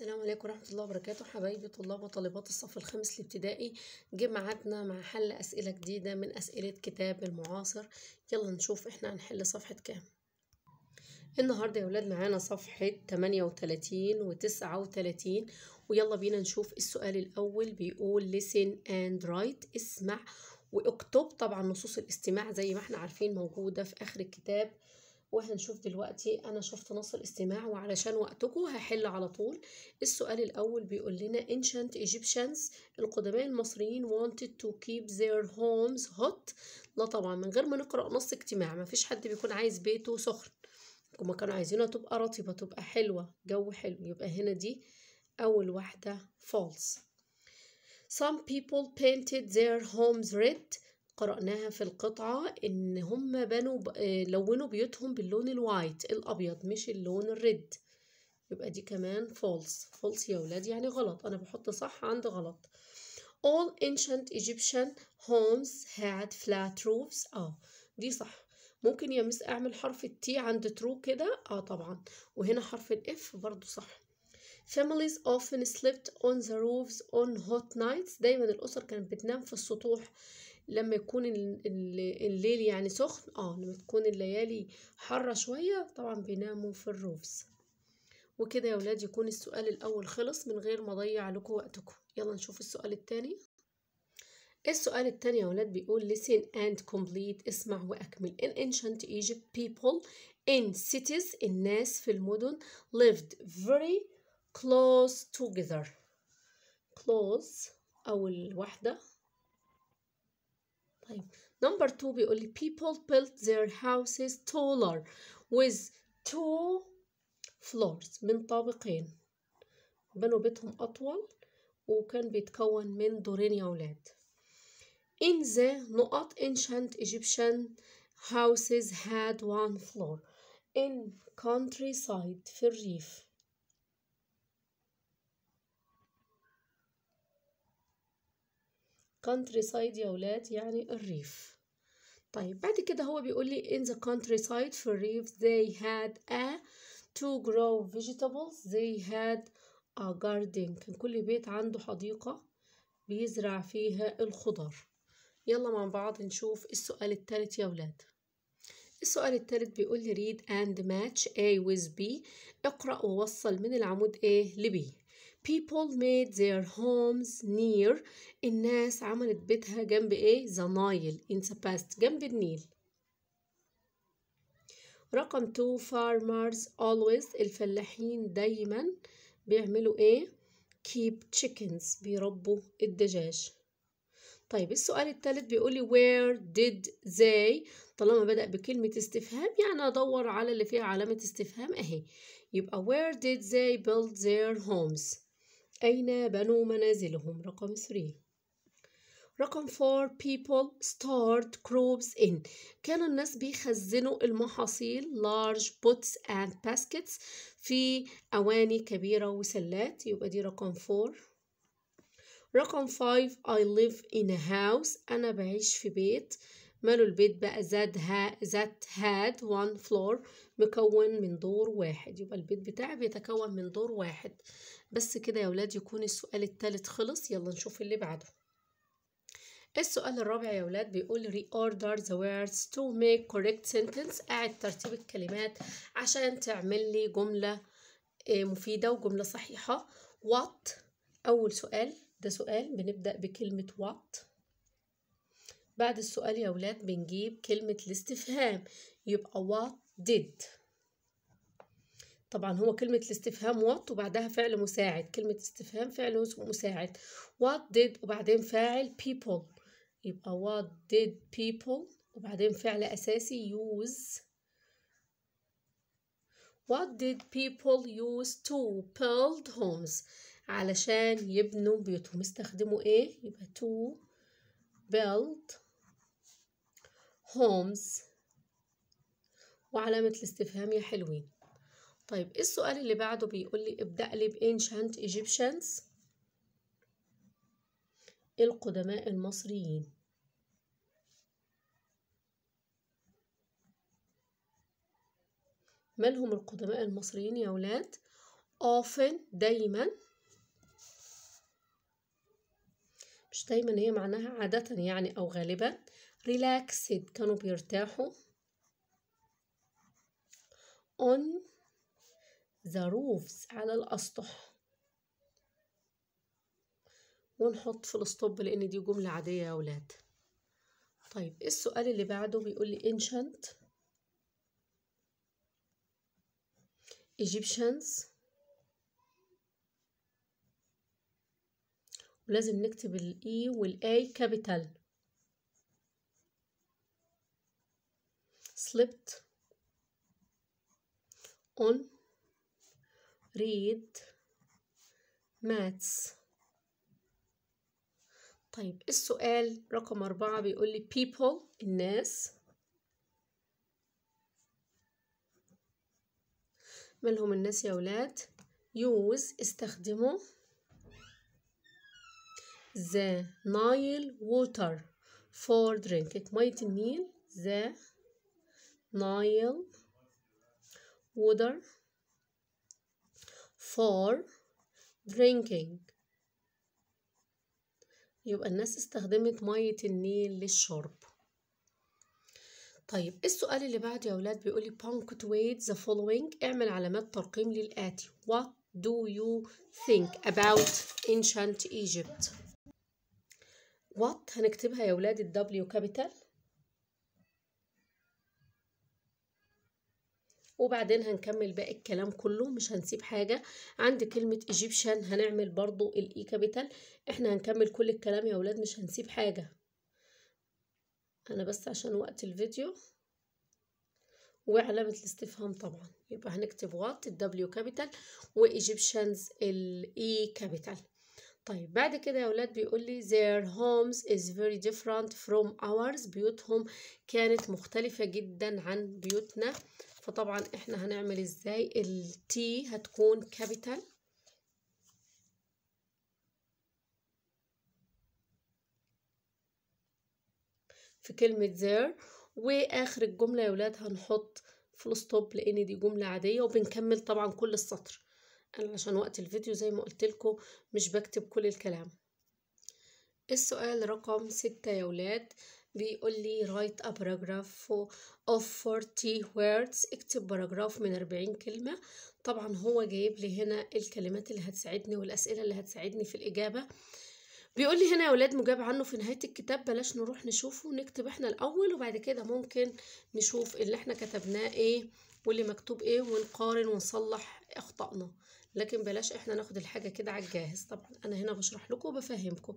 السلام عليكم ورحمة الله وبركاته حبايبي طلاب وطالبات الصف الخامس الابتدائي جه ميعادنا مع حل أسئلة جديدة من أسئلة كتاب المعاصر يلا نشوف احنا هنحل صفحة كام النهاردة يا ولاد معانا صفحة 38 و 39 ويلا بينا نشوف السؤال الأول بيقول listen and write اسمع واكتب طبعا نصوص الاستماع زي ما احنا عارفين موجودة في آخر الكتاب وهنشوف دلوقتي أنا شفت نص الاستماع وعلشان وقتكم هحل على طول السؤال الأول بيقول لنا ancient Egyptians القدماء المصريين wanted to keep their homes hot لا طبعا من غير ما نقرأ نص اجتماع مفيش حد بيكون عايز بيته سخن هما كانوا عايزينها تبقى رطبة تبقى حلوة جو حلو يبقى هنا دي أول واحدة false Some people painted their homes red قرأناها في القطعة إن هم بنوا آه، لونوا بيوتهم باللون الوايت الأبيض مش اللون الريد يبقى دي كمان فولس فولس يا ولاد يعني غلط أنا بحط صح عند غلط all ancient Egyptian homes had flat roofs اه دي صح ممكن يا مس اعمل حرف التي عند ترو كده اه طبعا وهنا حرف الاف برضو صح families often slept on the roofs on hot nights دايما الاسر كانت بتنام في السطوح لما يكون الليل يعني سخن اه لما تكون الليالي حرة شوية طبعا بيناموا في الروفز وكده يا ولاد يكون السؤال الأول خلص من غير ما ضيع لكم وقتكم يلا نشوف السؤال التاني السؤال التاني يا ولاد بيقول listen and complete اسمع وأكمل in ancient Egypt people in cities الناس في المدن lived very close together close أول واحدة طيب number two بيقول لي people built their houses taller with two floors من طابقين بنوا بيتهم أطول وكان بيتكون من دورين يا ولاد in the نقط ancient Egyptian houses had one floor in countryside في الريف country side يا ولاد يعني الريف طيب بعد كده هو بيقول لي in the countryside في الريف they had a to grow vegetables they had a garden كان كل بيت عنده حديقة بيزرع فيها الخضار يلا مع بعض نشوف السؤال التالت يا ولاد السؤال التالت بيقول لي read and match A with B اقرأ ووصل من العمود A ل B people made their homes near الناس عملت بيتها جنب ايه the Nile in the past جنب النيل رقم 2 farmers always الفلاحين دايما بيعملوا ايه keep chickens بيربوا الدجاج طيب السؤال الثالث بيقولي where did they طالما بدأ بكلمة استفهام يعني أدور على اللي فيها علامة استفهام أهي يبقى where did they build their homes أين بنوا منازلهم رقم 3 رقم 4 people stored crops in كان الناس بيخزنوا المحاصيل large pots and baskets في أواني كبيرة وسلات يبقى دي رقم 4 رقم 5 I live in a house أنا بعيش في بيت ماله البيت بقى زاد ها ذات هاد وان فلور مكون من دور واحد يبقى البيت بتاعي بيتكون من دور واحد بس كده يا ولاد يكون السؤال التالت خلص يلا نشوف اللي بعده السؤال الرابع يا ولاد بيقول reorder the words to make correct sentence قاعد ترتيب الكلمات عشان تعمل لي جملة آه، مفيدة وجملة صحيحة what أول سؤال ده سؤال بنبدأ بكلمة what بعد السؤال يا ولاد بنجيب كلمة الاستفهام يبقى what did طبعا هو كلمة الاستفهام what وبعدها فعل مساعد كلمة استفهام فعل مساعد what did وبعدين فاعل people يبقى what did people وبعدين فعل أساسي use What did people use to build homes علشان يبنوا بيوتهم استخدموا ايه يبقى to build هومز وعلامة الاستفهام يا حلوين طيب إيه السؤال اللي بعده بيقول لي ابدأ لي بانشانت ايجيبشنز القدماء المصريين من هم القدماء المصريين يا ولاد often دايما مش دايما هي معناها عادة يعني أو غالبا relaxed كانوا بيرتاحوا on the roofs على الأسطح ونحط في الستوب لأن دي جملة عادية يا أولاد طيب إيه السؤال اللي بعده بيقول لي ancient Egyptians ولازم نكتب الاي والاي كابيتال slipped on read maths طيب السؤال رقم أربعة بيقول لي people الناس مالهم الناس يا ولاد use استخدموا the Nile water for drink مية النيل the نايل water for drinking يبقى الناس استخدمت مية النيل للشرب طيب إيه السؤال اللي بعده يا ولاد بيقولي punctuate the following اعمل علامات ترقيم للآتي what do you think about ancient Egypt what هنكتبها يا ولاد W كابيتال وبعدين هنكمل باقي الكلام كله مش هنسيب حاجة عند كلمة ايجيبشن هنعمل برضو الاي كابيتال e احنا هنكمل كل الكلام يا ولاد مش هنسيب حاجة انا بس عشان وقت الفيديو وعلامة الاستفهام طبعا يبقى هنكتب وات الدبليو كابيتال وايجيبشنز الاي كابيتال طيب بعد كده يا ولاد بيقول لي their homes is very different from ours بيوتهم كانت مختلفة جدا عن بيوتنا فطبعا احنا هنعمل ازاي التي هتكون كابيتال في كلمة there واخر الجملة يا ولاد هنحط فول ستوب لان دي جملة عادية وبنكمل طبعا كل السطر انا عشان وقت الفيديو زي ما قلت لكم مش بكتب كل الكلام السؤال رقم ستة يا ولاد بيقول لي write a paragraph of 40 words اكتب باراجراف من 40 كلمة طبعا هو جايب لي هنا الكلمات اللي هتساعدني والأسئلة اللي هتساعدني في الإجابة بيقول لي هنا يا ولاد مجاب عنه في نهاية الكتاب بلاش نروح نشوفه نكتب احنا الأول وبعد كده ممكن نشوف اللي احنا كتبناه ايه واللي مكتوب ايه ونقارن ونصلح اخطائنا لكن بلاش احنا ناخد الحاجه كده على الجاهز طبعا انا هنا بشرح لكم وبفهمكم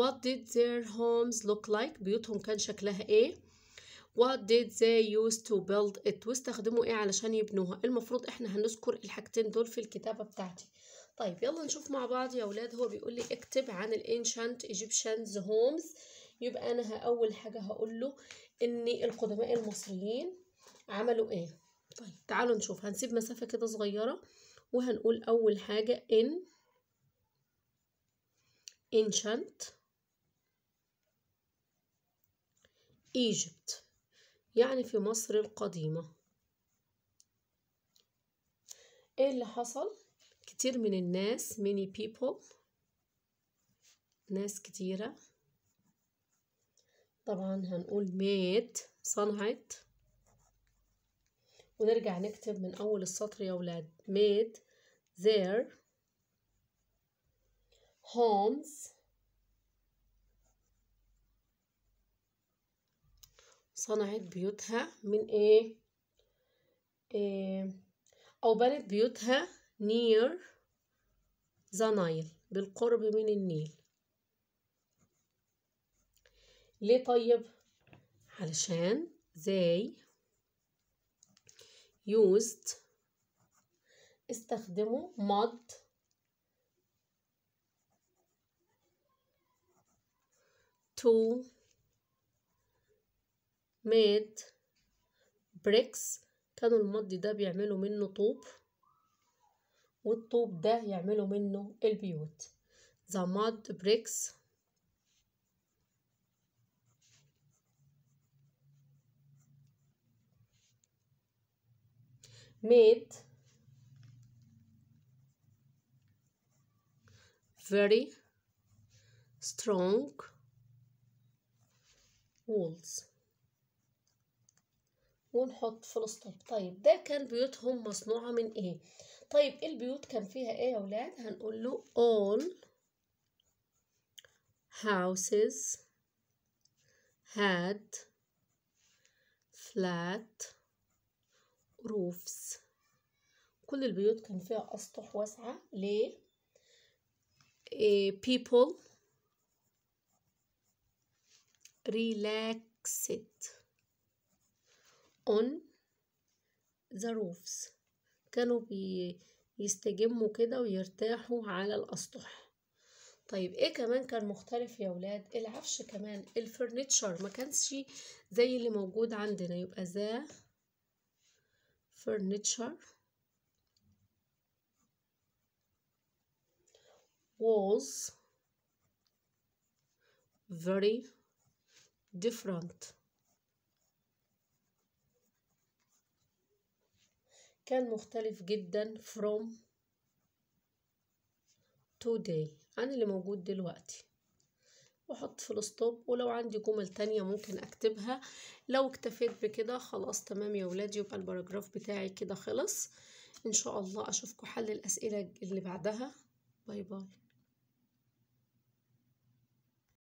what did their homes look like بيوتهم كان شكلها ايه what did they use to build it واستخدموا ايه علشان يبنوها المفروض احنا هنذكر الحاجتين دول في الكتابه بتاعتي طيب يلا نشوف مع بعض يا اولاد هو بيقول لي اكتب عن الانشنت ايجيبشنز هومز يبقى انا اول حاجه هقول له ان القدماء المصريين عملوا ايه طيب تعالوا نشوف هنسيب مسافه كده صغيره وهنقول أول حاجة إن ancient Egypt يعني في مصر القديمة ايه اللي حصل كتير من الناس many people ناس كتيرة طبعا هنقول made صنعت ونرجع نكتب من أول السطر يا ولاد made their homes صنعت بيوتها من إيه؟, إيه أو بنت بيوتها near the Nile بالقرب من النيل ليه طيب علشان they used استخدموا mod to made bricks كانوا المد ده بيعملوا منه طوب والطوب ده يعملوا منه البيوت the mud bricks made very strong walls ونحط فول ستوب طيب ده كان بيوتهم مصنوعة من ايه طيب إيه البيوت كان فيها ايه يا ولاد هنقول له all houses had flat روفز كل البيوت كان فيها أسطح واسعة ل إيه، people relaxed on the roofs كانوا بيستجموا كده ويرتاحوا على الأسطح طيب ايه كمان كان مختلف يا ولاد العفش كمان الفرنتشر ما كانش زي اللي موجود عندنا يبقى ذا furniture was very different كان مختلف جدا from today عن اللي موجود دلوقتي وحط فول ستوب ولو عندي جمل تانية ممكن اكتبها لو اكتفيت بكده خلاص تمام يا ولاد يبقى الباراجراف بتاعي كده خلص ان شاء الله اشوفكم حل الاسئله اللي بعدها باي باي